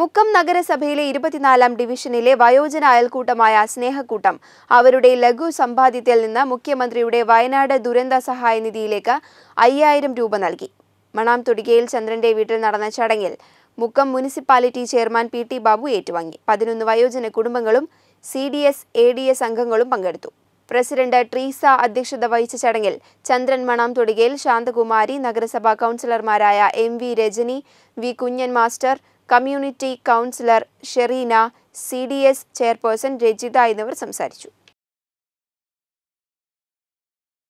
മുക്കം നഗരസഭയിലെ ഇരുപത്തിനാലാം ഡിവിഷനിലെ വയോജന അയൽക്കൂട്ടമായ സ്നേഹക്കൂട്ടം അവരുടെ ലഘു സമ്പാദ്യത്തിൽ നിന്ന് മുഖ്യമന്ത്രിയുടെ വയനാട് ദുരന്ത സഹായ നിധിയിലേക്ക് അയ്യായിരം രൂപ നൽകി മണാം തുടികയിൽ ചന്ദ്രന്റെ വീട്ടിൽ നടന്ന ചടങ്ങിൽ Mukkam municipality chairman P T Babu ഏറ്റുവാങ്ങി പതിനൊന്ന് വയോജന കുടുംബങ്ങളും C D S A D S അംഗങ്ങളും പങ്കെടുത്തു പ്രസിഡന്റ് ട്രീസ അധ്യക്ഷത വഹിച്ച ചടങ്ങിൽ ചന്ദ്രൻ മണാം തൊടുകയിൽ ശാന്തകുമാരി നഗരസഭാ കൗൺസിലർമാരായ M V Rajani V Kunjan master community councillor Sherina C D S chairperson Rajitha എന്നിവർ സംസാരിച്ചു